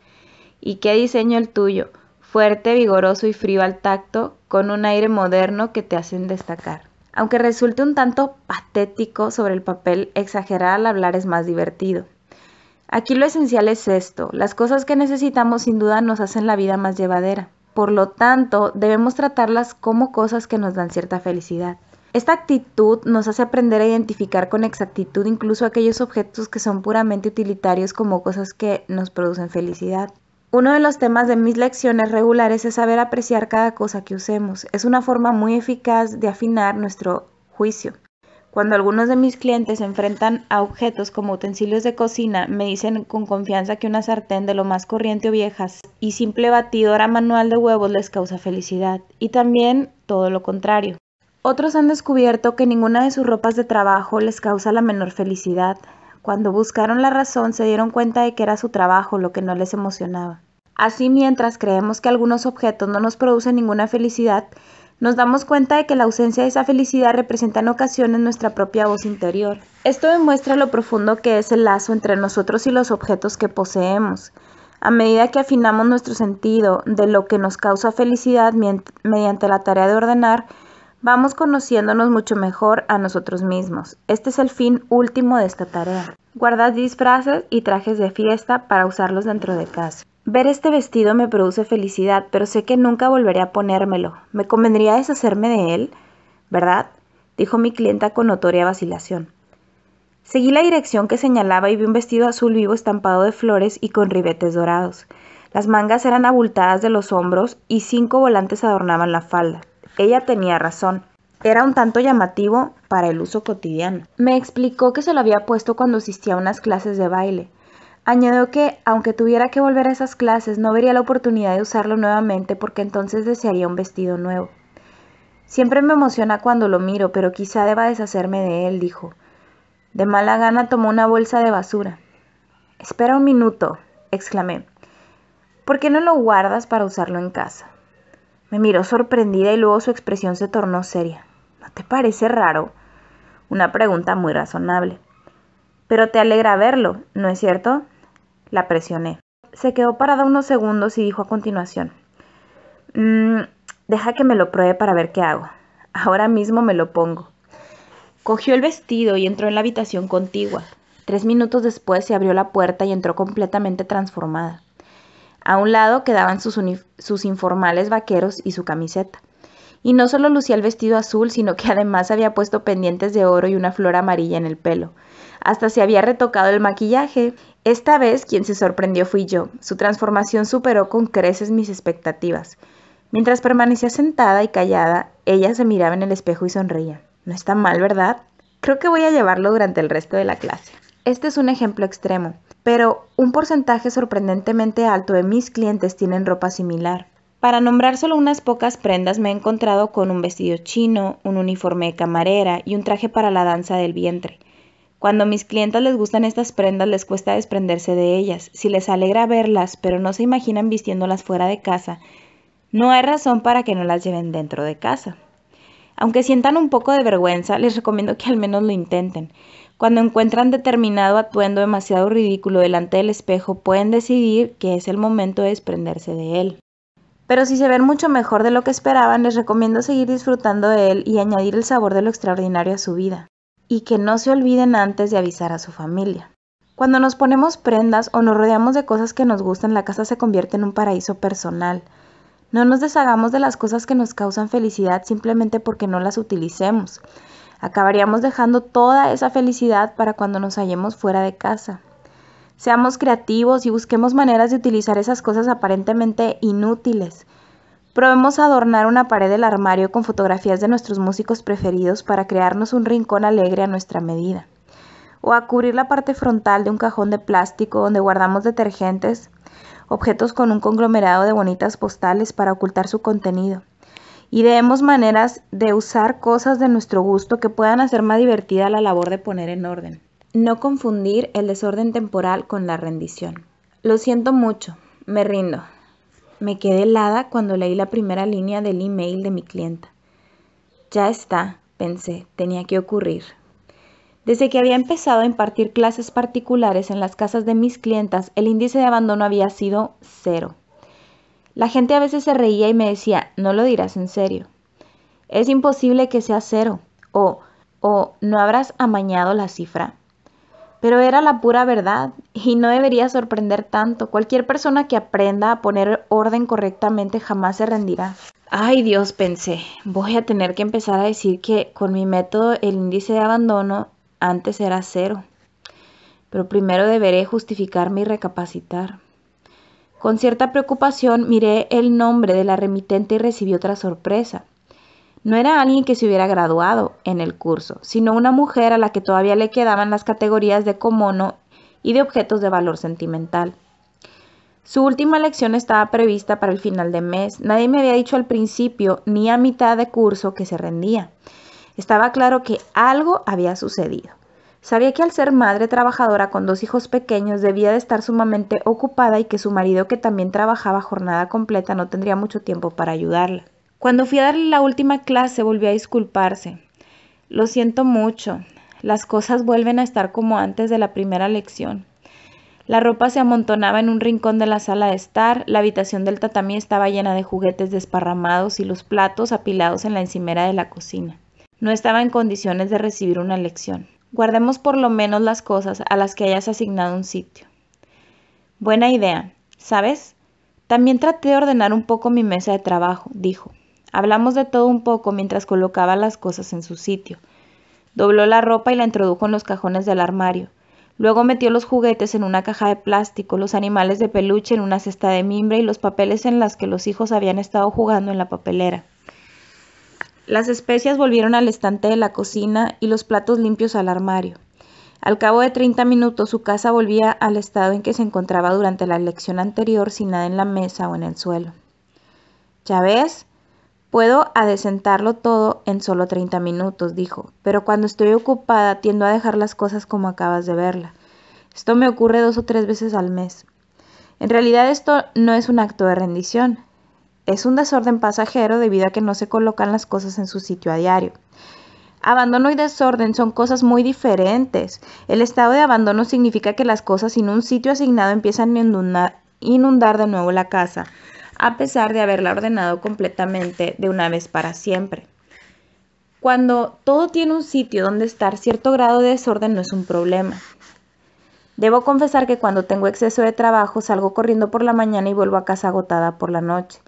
Y qué diseño el tuyo, fuerte, vigoroso y frío al tacto, con un aire moderno que te hacen destacar. Aunque resulte un tanto patético sobre el papel, exagerar al hablar es más divertido. Aquí lo esencial es esto, las cosas que necesitamos sin duda nos hacen la vida más llevadera. Por lo tanto, debemos tratarlas como cosas que nos dan cierta felicidad. Esta actitud nos hace aprender a identificar con exactitud incluso aquellos objetos que son puramente utilitarios como cosas que nos producen felicidad. Uno de los temas de mis lecciones regulares es saber apreciar cada cosa que usemos. Es una forma muy eficaz de afinar nuestro juicio. Cuando algunos de mis clientes se enfrentan a objetos como utensilios de cocina, me dicen con confianza que una sartén de lo más corriente o viejas y simple batidora manual de huevos les causa felicidad, y también todo lo contrario. Otros han descubierto que ninguna de sus ropas de trabajo les causa la menor felicidad. Cuando buscaron la razón se dieron cuenta de que era su trabajo lo que no les emocionaba. Así mientras creemos que algunos objetos no nos producen ninguna felicidad, nos damos cuenta de que la ausencia de esa felicidad representa en ocasiones nuestra propia voz interior. Esto demuestra lo profundo que es el lazo entre nosotros y los objetos que poseemos. A medida que afinamos nuestro sentido de lo que nos causa felicidad mediante la tarea de ordenar, vamos conociéndonos mucho mejor a nosotros mismos. Este es el fin último de esta tarea. Guardad disfraces y trajes de fiesta para usarlos dentro de casa. Ver este vestido me produce felicidad, pero sé que nunca volveré a ponérmelo. ¿Me convendría deshacerme de él? ¿Verdad? dijo mi clienta con notoria vacilación. Seguí la dirección que señalaba y vi un vestido azul vivo estampado de flores y con ribetes dorados. Las mangas eran abultadas de los hombros y cinco volantes adornaban la falda. Ella tenía razón. Era un tanto llamativo para el uso cotidiano. Me explicó que se lo había puesto cuando asistía a unas clases de baile. Añadió que, aunque tuviera que volver a esas clases, no vería la oportunidad de usarlo nuevamente porque entonces desearía un vestido nuevo. Siempre me emociona cuando lo miro, pero quizá deba deshacerme de él, dijo. De mala gana tomó una bolsa de basura. Espera un minuto, exclamé. ¿Por qué no lo guardas para usarlo en casa? Me miró sorprendida y luego su expresión se tornó seria. ¿No te parece raro? Una pregunta muy razonable. Pero te alegra verlo, ¿no es cierto? La presioné. Se quedó parada unos segundos y dijo a continuación. Mmm, deja que me lo pruebe para ver qué hago. Ahora mismo me lo pongo. Cogió el vestido y entró en la habitación contigua. Tres minutos después se abrió la puerta y entró completamente transformada. A un lado quedaban sus, informales vaqueros y su camiseta. Y no solo lucía el vestido azul, sino que además había puesto pendientes de oro y una flor amarilla en el pelo. Hasta se había retocado el maquillaje. Esta vez quien se sorprendió fui yo. Su transformación superó con creces mis expectativas. Mientras permanecía sentada y callada, ella se miraba en el espejo y sonreía. No está mal, ¿verdad? Creo que voy a llevarlo durante el resto de la clase. Este es un ejemplo extremo, pero un porcentaje sorprendentemente alto de mis clientes tienen ropa similar. Para nombrar solo unas pocas prendas me he encontrado con un vestido chino, un uniforme de camarera y un traje para la danza del vientre. Cuando a mis clientes les gustan estas prendas les cuesta desprenderse de ellas, si les alegra verlas pero no se imaginan vistiéndolas fuera de casa, no hay razón para que no las lleven dentro de casa. Aunque sientan un poco de vergüenza, les recomiendo que al menos lo intenten. Cuando encuentran determinado atuendo demasiado ridículo delante del espejo, pueden decidir que es el momento de desprenderse de él. Pero si se ven mucho mejor de lo que esperaban, les recomiendo seguir disfrutando de él y añadir el sabor de lo extraordinario a su vida. Y que no se olviden antes de avisar a su familia. Cuando nos ponemos prendas o nos rodeamos de cosas que nos gustan, la casa se convierte en un paraíso personal. No nos deshagamos de las cosas que nos causan felicidad simplemente porque no las utilicemos. Acabaríamos dejando toda esa felicidad para cuando nos hallemos fuera de casa. Seamos creativos y busquemos maneras de utilizar esas cosas aparentemente inútiles. Probemos adornar una pared del armario con fotografías de nuestros músicos preferidos para crearnos un rincón alegre a nuestra medida. O a cubrir la parte frontal de un cajón de plástico donde guardamos detergentes, objetos con un conglomerado de bonitas postales para ocultar su contenido. Ideemos maneras de usar cosas de nuestro gusto que puedan hacer más divertida la labor de poner en orden. No confundir el desorden temporal con la rendición. Lo siento mucho, me rindo. Me quedé helada cuando leí la primera línea del email de mi clienta. Ya está, pensé, tenía que ocurrir. Desde que había empezado a impartir clases particulares en las casas de mis clientas, el índice de abandono había sido cero. La gente a veces se reía y me decía, no lo dirás en serio. Es imposible que sea cero. O, o, no habrás amañado la cifra. Pero era la pura verdad y no debería sorprender tanto. Cualquier persona que aprenda a poner orden correctamente jamás se rendirá. Ay Dios, pensé, voy a tener que empezar a decir que con mi método el índice de abandono antes era cero. Pero primero deberé justificarme y recapacitar. Con cierta preocupación miré el nombre de la remitente y recibí otra sorpresa. No era alguien que se hubiera graduado en el curso, sino una mujer a la que todavía le quedaban las categorías de comono y de objetos de valor sentimental. Su última lección estaba prevista para el final de mes. Nadie me había dicho al principio ni a mitad de curso que se rendía. Estaba claro que algo había sucedido. Sabía que al ser madre trabajadora con dos hijos pequeños debía de estar sumamente ocupada y que su marido, que también trabajaba jornada completa, no tendría mucho tiempo para ayudarla. Cuando fui a darle la última clase volvió a disculparse. Lo siento mucho. Las cosas vuelven a estar como antes de la primera lección. La ropa se amontonaba en un rincón de la sala de estar, la habitación del tatami estaba llena de juguetes desparramados y los platos apilados en la encimera de la cocina. No estaba en condiciones de recibir una lección. Guardemos por lo menos las cosas a las que hayas asignado un sitio. Buena idea, ¿sabes? También traté de ordenar un poco mi mesa de trabajo, dijo. Hablamos de todo un poco mientras colocaba las cosas en su sitio. Dobló la ropa y la introdujo en los cajones del armario. Luego metió los juguetes en una caja de plástico, los animales de peluche en una cesta de mimbre y los papeles en las que los hijos habían estado jugando en la papelera. Las especias volvieron al estante de la cocina y los platos limpios al armario. Al cabo de 30 minutos su casa volvía al estado en que se encontraba durante la elección anterior sin nada en la mesa o en el suelo. ¿Ya ves? Puedo adecentarlo todo en solo 30 minutos, dijo, pero cuando estoy ocupada tiendo a dejar las cosas como acabas de verla. Esto me ocurre dos o tres veces al mes. En realidad esto no es un acto de rendición, es un desorden pasajero debido a que no se colocan las cosas en su sitio a diario. Abandono y desorden son cosas muy diferentes. El estado de abandono significa que las cosas sin un sitio asignado empiezan a inundar de nuevo la casa, a pesar de haberla ordenado completamente de una vez para siempre. Cuando todo tiene un sitio donde estar, cierto grado de desorden no es un problema. Debo confesar que cuando tengo exceso de trabajo salgo corriendo por la mañana y vuelvo a casa agotada por la noche.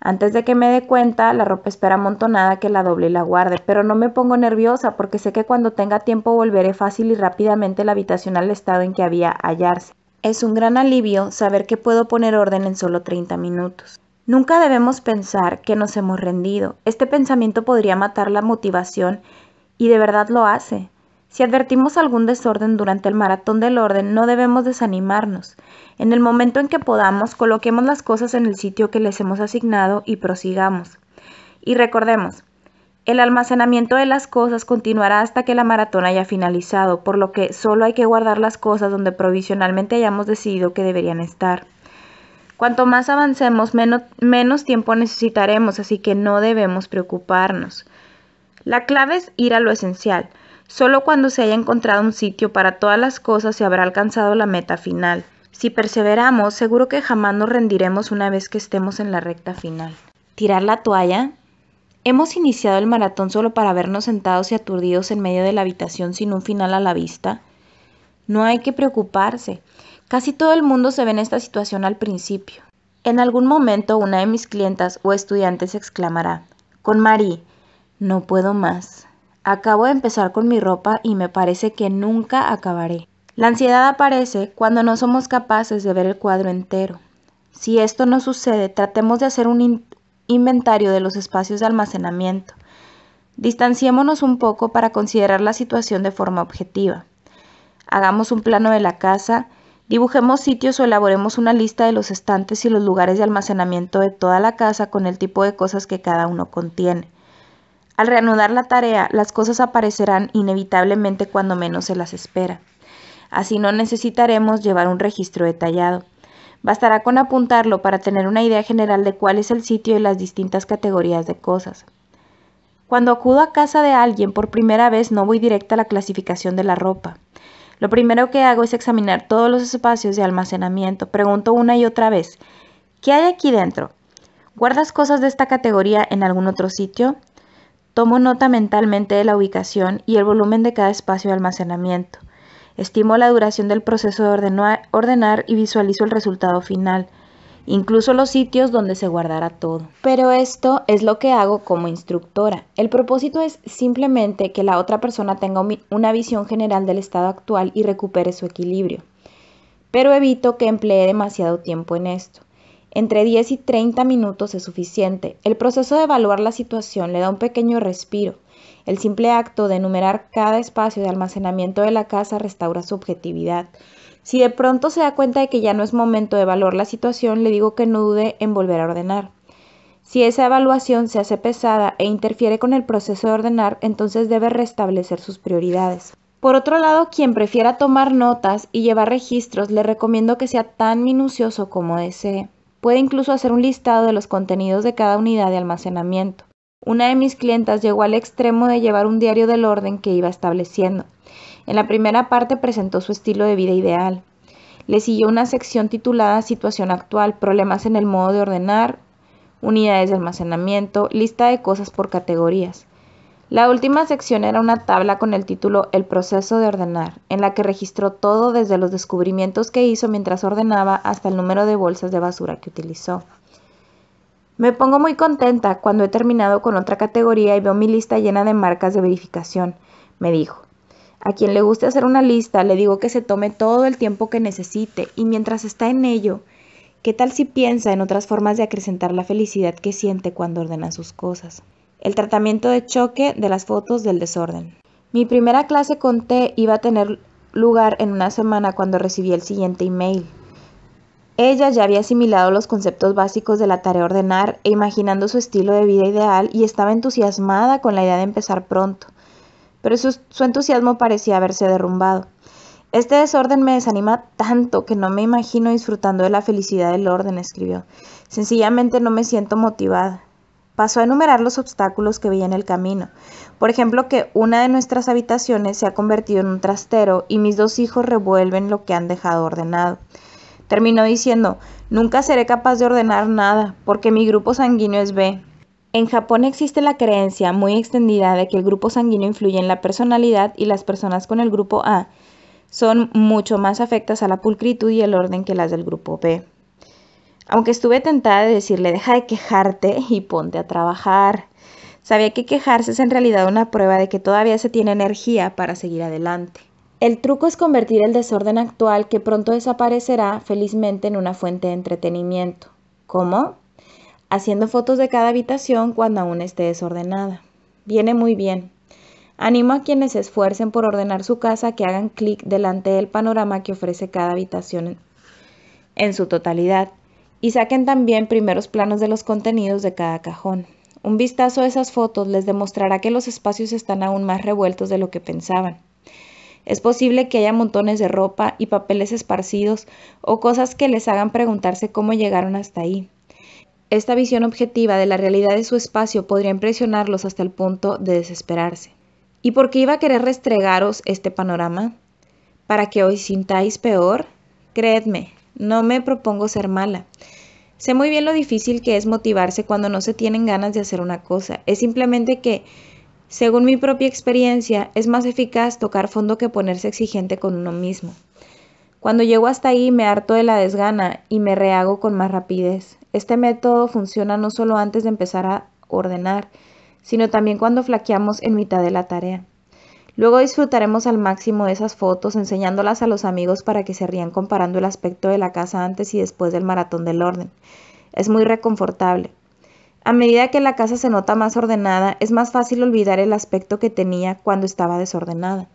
Antes de que me dé cuenta, la ropa espera amontonada que la doble y la guarde, pero no me pongo nerviosa porque sé que cuando tenga tiempo volveré fácil y rápidamente la habitación al estado en que había hallarse. Es un gran alivio saber que puedo poner orden en solo 30 minutos. Nunca debemos pensar que nos hemos rendido. Este pensamiento podría matar la motivación y de verdad lo hace. Si advertimos algún desorden durante el maratón del orden, no debemos desanimarnos. En el momento en que podamos, coloquemos las cosas en el sitio que les hemos asignado y prosigamos. Y recordemos, el almacenamiento de las cosas continuará hasta que la maratón haya finalizado, por lo que solo hay que guardar las cosas donde provisionalmente hayamos decidido que deberían estar. Cuanto más avancemos, menos, menos, tiempo necesitaremos, así que no debemos preocuparnos. La clave es ir a lo esencial. Solo cuando se haya encontrado un sitio para todas las cosas se habrá alcanzado la meta final. Si perseveramos, seguro que jamás nos rendiremos una vez que estemos en la recta final. ¿Tirar la toalla? ¿Hemos iniciado el maratón solo para vernos sentados y aturdidos en medio de la habitación sin un final a la vista? No hay que preocuparse. Casi todo el mundo se ve en esta situación al principio. En algún momento una de mis clientas o estudiantes exclamará, con Marí, no puedo más. Acabo de empezar con mi ropa y me parece que nunca acabaré. La ansiedad aparece cuando no somos capaces de ver el cuadro entero. Si esto no sucede, tratemos de hacer un inventario de los espacios de almacenamiento. Distanciémonos un poco para considerar la situación de forma objetiva. Hagamos un plano de la casa, dibujemos sitios o elaboremos una lista de los estantes y los lugares de almacenamiento de toda la casa con el tipo de cosas que cada uno contiene. Al reanudar la tarea, las cosas aparecerán inevitablemente cuando menos se las espera. Así no necesitaremos llevar un registro detallado. Bastará con apuntarlo para tener una idea general de cuál es el sitio y las distintas categorías de cosas. Cuando acudo a casa de alguien por primera vez no voy directa a la clasificación de la ropa. Lo primero que hago es examinar todos los espacios de almacenamiento. Pregunto una y otra vez, ¿qué hay aquí dentro? ¿Guardas cosas de esta categoría en algún otro sitio? Tomo nota mentalmente de la ubicación y el volumen de cada espacio de almacenamiento. Estimo la duración del proceso de ordenar y visualizo el resultado final, incluso los sitios donde se guardará todo. Pero esto es lo que hago como instructora. El propósito es simplemente que la otra persona tenga una visión general del estado actual y recupere su equilibrio. Pero evito que emplee demasiado tiempo en esto. Entre 10 y 30 minutos es suficiente. El proceso de evaluar la situación le da un pequeño respiro. El simple acto de enumerar cada espacio de almacenamiento de la casa restaura su objetividad. Si de pronto se da cuenta de que ya no es momento de evaluar la situación, le digo que no dude en volver a ordenar. Si esa evaluación se hace pesada e interfiere con el proceso de ordenar, entonces debe restablecer sus prioridades. Por otro lado, quien prefiera tomar notas y llevar registros, le recomiendo que sea tan minucioso como desee. Puede incluso hacer un listado de los contenidos de cada unidad de almacenamiento. Una de mis clientas llegó al extremo de llevar un diario del orden que iba estableciendo. En la primera parte presentó su estilo de vida ideal. Le siguió una sección titulada Situación actual, problemas en el modo de ordenar, unidades de almacenamiento, lista de cosas por categorías. La última sección era una tabla con el título El proceso de ordenar, en la que registró todo desde los descubrimientos que hizo mientras ordenaba hasta el número de bolsas de basura que utilizó. Me pongo muy contenta cuando he terminado con otra categoría y veo mi lista llena de marcas de verificación, me dijo. A quien le guste hacer una lista, le digo que se tome todo el tiempo que necesite y mientras está en ello, ¿qué tal si piensa en otras formas de acrecentar la felicidad que siente cuando ordena sus cosas? El tratamiento de choque de las fotos del desorden. Mi primera clase con T iba a tener lugar en una semana cuando recibí el siguiente email. Ella ya había asimilado los conceptos básicos de la tarea ordenar e imaginando su estilo de vida ideal y estaba entusiasmada con la idea de empezar pronto, pero su, entusiasmo parecía haberse derrumbado. Este desorden me desanima tanto que no me imagino disfrutando de la felicidad del orden, escribió. Sencillamente no me siento motivada pasó a enumerar los obstáculos que veía en el camino. Por ejemplo, que una de nuestras habitaciones se ha convertido en un trastero y mis dos hijos revuelven lo que han dejado ordenado. Terminó diciendo, nunca seré capaz de ordenar nada, porque mi grupo sanguíneo es B. En Japón existe la creencia muy extendida de que el grupo sanguíneo influye en la personalidad y las personas con el grupo A son mucho más afectas a la pulcritud y el orden que las del grupo B aunque estuve tentada de decirle deja de quejarte y ponte a trabajar. Sabía que quejarse es en realidad una prueba de que todavía se tiene energía para seguir adelante. El truco es convertir el desorden actual que pronto desaparecerá felizmente en una fuente de entretenimiento. ¿Cómo? Haciendo fotos de cada habitación cuando aún esté desordenada. Viene muy bien. Animo a quienes se esfuercen por ordenar su casa que hagan clic delante del panorama que ofrece cada habitación en su totalidad y saquen también primeros planos de los contenidos de cada cajón. Un vistazo a esas fotos les demostrará que los espacios están aún más revueltos de lo que pensaban. Es posible que haya montones de ropa y papeles esparcidos o cosas que les hagan preguntarse cómo llegaron hasta ahí. Esta visión objetiva de la realidad de su espacio podría impresionarlos hasta el punto de desesperarse. ¿Y por qué iba a querer restregaros este panorama? ¿Para que hoy sintáis peor? Creedme, no me propongo ser mala. Sé muy bien lo difícil que es motivarse cuando no se tienen ganas de hacer una cosa. Es simplemente que, según mi propia experiencia, es más eficaz tocar fondo que ponerse exigente con uno mismo. Cuando llego hasta ahí me harto de la desgana y me rehago con más rapidez. Este método funciona no solo antes de empezar a ordenar, sino también cuando flaqueamos en mitad de la tarea. Luego disfrutaremos al máximo de esas fotos enseñándolas a los amigos para que se rían comparando el aspecto de la casa antes y después del maratón del orden. Es muy reconfortable. A medida que la casa se nota más ordenada, es más fácil olvidar el aspecto que tenía cuando estaba desordenada.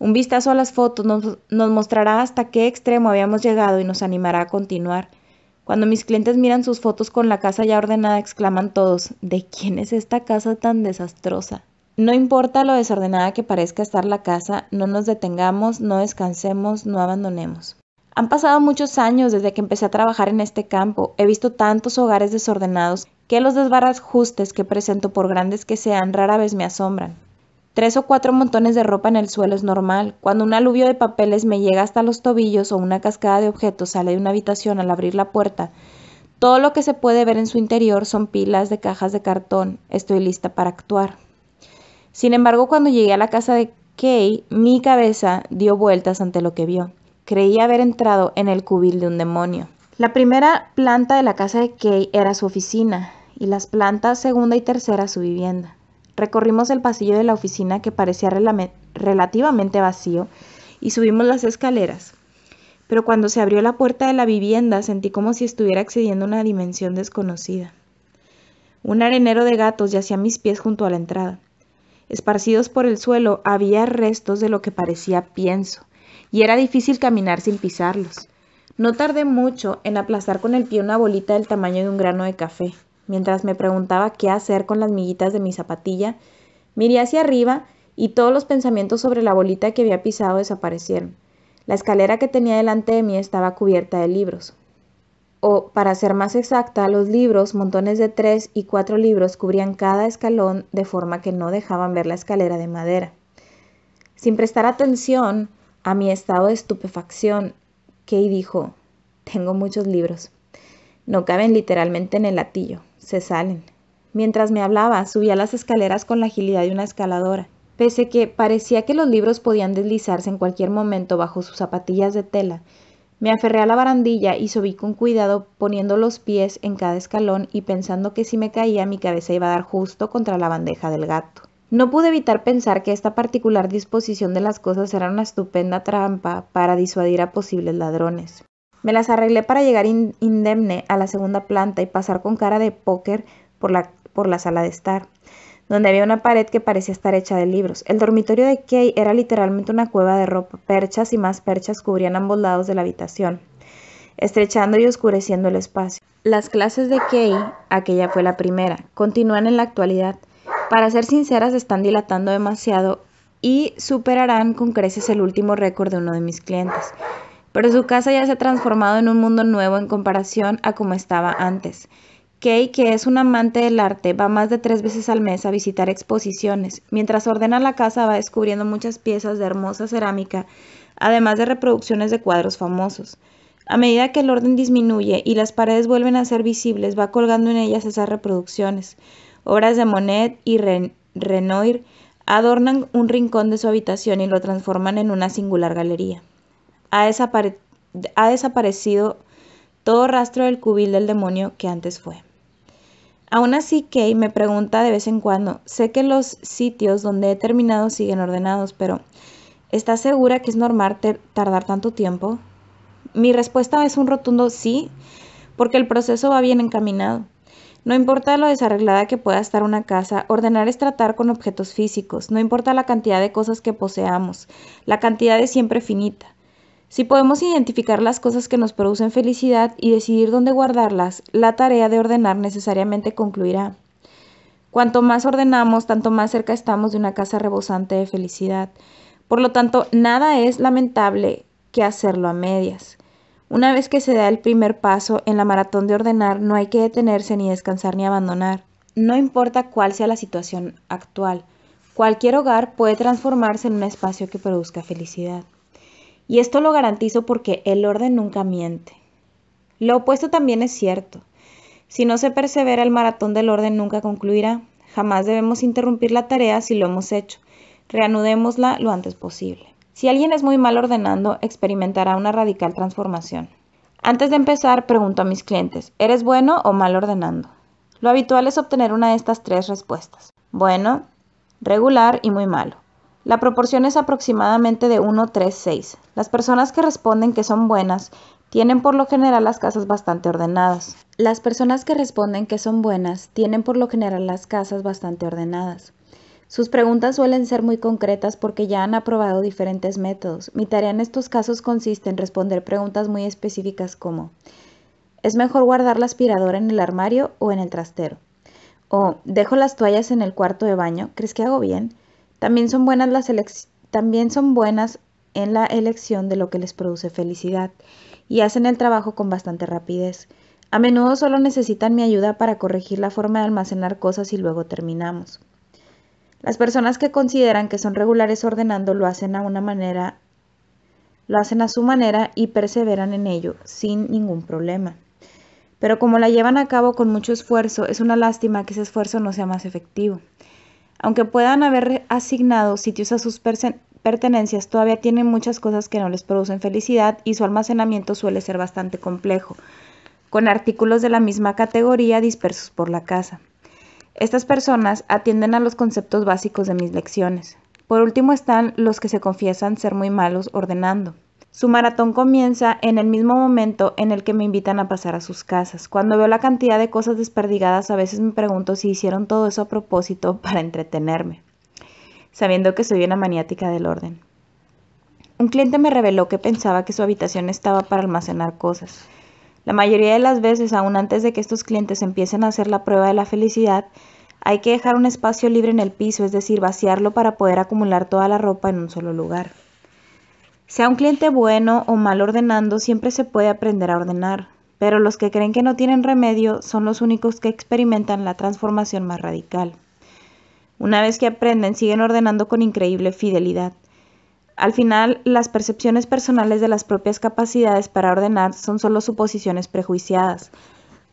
Un vistazo a las fotos nos, nos mostrará hasta qué extremo habíamos llegado y nos animará a continuar. Cuando mis clientes miran sus fotos con la casa ya ordenada, exclaman todos, ¿de quién es esta casa tan desastrosa? No importa lo desordenada que parezca estar la casa, no nos detengamos, no descansemos, no abandonemos. Han pasado muchos años desde que empecé a trabajar en este campo. He visto tantos hogares desordenados que los desbarajustes que presento, por grandes que sean, rara vez me asombran. Tres o cuatro montones de ropa en el suelo es normal. Cuando un aluvio de papeles me llega hasta los tobillos o una cascada de objetos sale de una habitación al abrir la puerta, todo lo que se puede ver en su interior son pilas de cajas de cartón. Estoy lista para actuar. Sin embargo, cuando llegué a la casa de Kay, mi cabeza dio vueltas ante lo que vio. Creí haber entrado en el cubil de un demonio. La primera planta de la casa de Kay era su oficina y las plantas segunda y tercera su vivienda. Recorrimos el pasillo de la oficina que parecía relativamente vacío y subimos las escaleras. Pero cuando se abrió la puerta de la vivienda sentí como si estuviera accediendo a una dimensión desconocida. Un arenero de gatos yacía a mis pies junto a la entrada. Esparcidos por el suelo había restos de lo que parecía pienso, y era difícil caminar sin pisarlos. No tardé mucho en aplastar con el pie una bolita del tamaño de un grano de café. Mientras me preguntaba qué hacer con las miguitas de mi zapatilla, miré hacia arriba y todos los pensamientos sobre la bolita que había pisado desaparecieron. La escalera que tenía delante de mí estaba cubierta de libros, o para ser más exacta, los libros, montones de tres y cuatro libros, cubrían cada escalón de forma que no dejaban ver la escalera de madera. Sin prestar atención a mi estado de estupefacción, Kay dijo, tengo muchos libros. No caben literalmente en el latillo, se salen. Mientras me hablaba, subía las escaleras con la agilidad de una escaladora. Pese que parecía que los libros podían deslizarse en cualquier momento bajo sus zapatillas de tela, me aferré a la barandilla y subí con cuidado poniendo los pies en cada escalón y pensando que si me caía mi cabeza iba a dar justo contra la bandeja del gato. No pude evitar pensar que esta particular disposición de las cosas era una estupenda trampa para disuadir a posibles ladrones. Me las arreglé para llegar indemne a la segunda planta y pasar con cara de póker por la, por la sala de estar donde había una pared que parecía estar hecha de libros. El dormitorio de Kay era literalmente una cueva de ropa. Perchas y más perchas cubrían ambos lados de la habitación, estrechando y oscureciendo el espacio. Las clases de Kay, aquella fue la primera, continúan en la actualidad. Para ser sinceras, están dilatando demasiado y superarán con creces el último récord de uno de mis clientes. Pero su casa ya se ha transformado en un mundo nuevo en comparación a como estaba antes. Kay, que es un amante del arte, va más de tres veces al mes a visitar exposiciones. Mientras ordena la casa va descubriendo muchas piezas de hermosa cerámica, además de reproducciones de cuadros famosos. A medida que el orden disminuye y las paredes vuelven a ser visibles, va colgando en ellas esas reproducciones. Obras de Monet y Renoir adornan un rincón de su habitación y lo transforman en una singular galería. ha desaparecido todo rastro del cubil del demonio que antes fue. Aún así, Kay me pregunta de vez en cuando, sé que los sitios donde he terminado siguen ordenados, pero ¿estás segura que es normal tardar tanto tiempo? Mi respuesta es un rotundo sí, porque el proceso va bien encaminado. No importa lo desarreglada que pueda estar una casa, ordenar es tratar con objetos físicos, no importa la cantidad de cosas que poseamos, la cantidad es siempre finita. Si podemos identificar las cosas que nos producen felicidad y decidir dónde guardarlas, la tarea de ordenar necesariamente concluirá. Cuanto más ordenamos, tanto más cerca estamos de una casa rebosante de felicidad. Por lo tanto, nada es lamentable que hacerlo a medias. Una vez que se da el primer paso en la maratón de ordenar, no hay que detenerse ni descansar ni abandonar. No importa cuál sea la situación actual, cualquier hogar puede transformarse en un espacio que produzca felicidad. Y esto lo garantizo porque el orden nunca miente. Lo opuesto también es cierto. Si no se persevera, el maratón del orden nunca concluirá. Jamás debemos interrumpir la tarea si lo hemos hecho. Reanudémosla lo antes posible. Si alguien es muy mal ordenando, experimentará una radical transformación. Antes de empezar, pregunto a mis clientes, ¿eres bueno o mal ordenando? Lo habitual es obtener una de estas tres respuestas. Bueno, regular y muy malo. La proporción es aproximadamente de 1-3-6. Las personas que responden que son buenas tienen por lo general las casas bastante ordenadas. Las personas que responden que son buenas tienen por lo general las casas bastante ordenadas. Sus preguntas suelen ser muy concretas porque ya han aprobado diferentes métodos. Mi tarea en estos casos consiste en responder preguntas muy específicas como ¿Es mejor guardar la aspiradora en el armario o en el trastero? ¿O dejo las toallas en el cuarto de baño? ¿Crees que hago bien? También son buenas también son buenas en la elección de lo que les produce felicidad y hacen el trabajo con bastante rapidez. A menudo solo necesitan mi ayuda para corregir la forma de almacenar cosas y luego terminamos. Las personas que consideran que son regulares ordenando lo hacen a una manera lo hacen a su manera y perseveran en ello sin ningún problema. Pero como la llevan a cabo con mucho esfuerzo, es una lástima que ese esfuerzo no sea más efectivo. Aunque puedan haber asignado sitios a sus pertenencias, todavía tienen muchas cosas que no les producen felicidad y su almacenamiento suele ser bastante complejo, con artículos de la misma categoría dispersos por la casa. Estas personas atienden a los conceptos básicos de mis lecciones. Por último están los que se confiesan ser muy malos ordenando. Su maratón comienza en el mismo momento en el que me invitan a pasar a sus casas. Cuando veo la cantidad de cosas desperdigadas, a veces me pregunto si hicieron todo eso a propósito para entretenerme, sabiendo que soy una maniática del orden. Un cliente me reveló que pensaba que su habitación estaba para almacenar cosas. La mayoría de las veces, aún antes de que estos clientes empiecen a hacer la prueba de la felicidad, hay que dejar un espacio libre en el piso, es decir, vaciarlo para poder acumular toda la ropa en un solo lugar. Sea un cliente bueno o mal ordenando, siempre se puede aprender a ordenar, pero los que creen que no tienen remedio son los únicos que experimentan la transformación más radical. Una vez que aprenden, siguen ordenando con increíble fidelidad. Al final, las percepciones personales de las propias capacidades para ordenar son solo suposiciones prejuiciadas,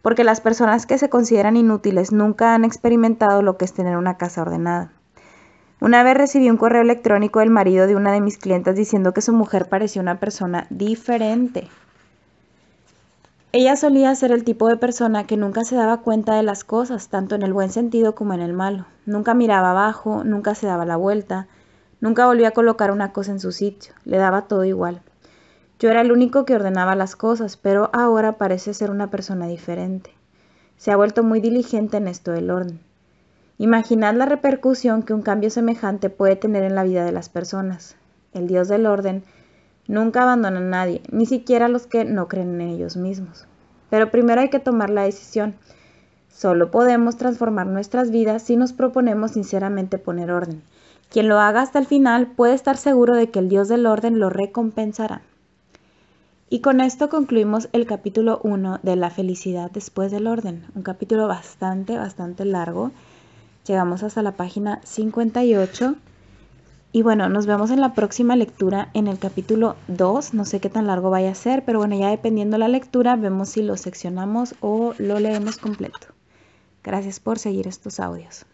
porque las personas que se consideran inútiles nunca han experimentado lo que es tener una casa ordenada. Una vez recibí un correo electrónico del marido de una de mis clientas diciendo que su mujer parecía una persona diferente. Ella solía ser el tipo de persona que nunca se daba cuenta de las cosas, tanto en el buen sentido como en el malo. Nunca miraba abajo, nunca se daba la vuelta, nunca volvía a colocar una cosa en su sitio, le daba todo igual. Yo era el único que ordenaba las cosas, pero ahora parece ser una persona diferente. Se ha vuelto muy diligente en esto del orden. Imaginad la repercusión que un cambio semejante puede tener en la vida de las personas. El Dios del orden nunca abandona a nadie, ni siquiera a los que no creen en ellos mismos. Pero primero hay que tomar la decisión. Solo podemos transformar nuestras vidas si nos proponemos sinceramente poner orden. Quien lo haga hasta el final puede estar seguro de que el Dios del orden lo recompensará. Y con esto concluimos el capítulo 1 de La felicidad después del orden, un capítulo bastante, bastante largo Llegamos hasta la página 58. Y bueno, nos vemos en la próxima lectura en el capítulo 2. No sé qué tan largo vaya a ser, pero bueno, ya dependiendo la lectura, vemos si lo seccionamos o lo leemos completo. Gracias por seguir estos audios.